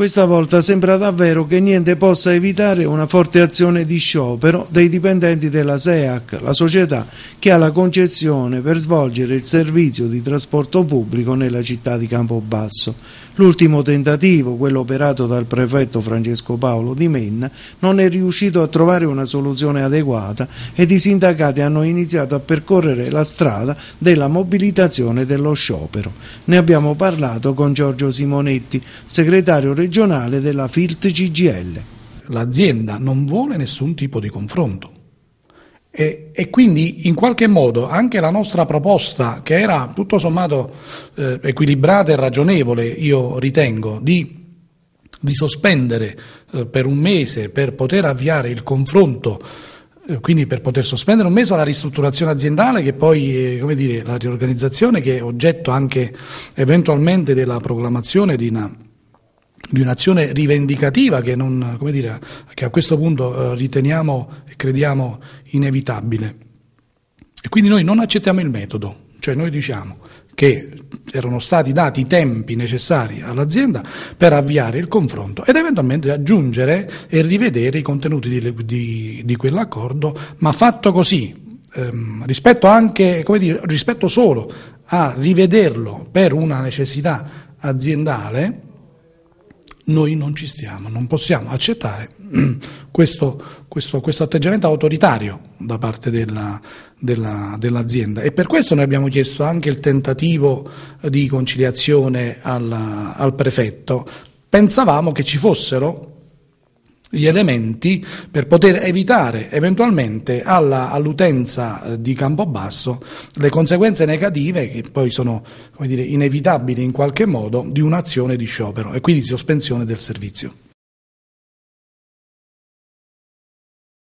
Questa volta sembra davvero che niente possa evitare una forte azione di sciopero dei dipendenti della SEAC, la società che ha la concessione per svolgere il servizio di trasporto pubblico nella città di Campobasso. L'ultimo tentativo, quello operato dal prefetto Francesco Paolo Di Menna, non è riuscito a trovare una soluzione adeguata ed i sindacati hanno iniziato a percorrere la strada della mobilitazione dello sciopero. Ne abbiamo parlato con Giorgio Simonetti, segretario regionale regionale della FILT CGL. L'azienda non vuole nessun tipo di confronto. E, e, quindi in qualche modo anche la nostra proposta, che era tutto sommato eh, equilibrata e ragionevole, io ritengo, di, di sospendere eh, per un mese per poter avviare il confronto eh, quindi per poter sospendere un mese la ristrutturazione aziendale che poi, eh, come dire, la riorganizzazione che è oggetto anche eventualmente della proclamazione di una di un'azione rivendicativa che, non, dire, che, a questo punto eh, riteniamo e crediamo inevitabile. E quindi noi non accettiamo il metodo, cioè noi diciamo che erano stati dati i tempi necessari all'azienda per avviare il confronto ed eventualmente aggiungere e rivedere i contenuti di, di, di quell'accordo, ma fatto così, Ehm, rispetto, anche, dire, rispetto solo a rivederlo per una necessità aziendale, noi non ci stiamo, non possiamo accettare questo, questo, questo atteggiamento autoritario da parte della, della, dell'azienda e per questo noi abbiamo chiesto anche il tentativo di conciliazione al, al prefetto. Pensavamo che ci fossero gli elementi per poter evitare eventualmente all'utenza all eh, di Campobasso le conseguenze negative che poi sono dire, inevitabili in qualche modo di un'azione di sciopero e quindi di sospensione del servizio.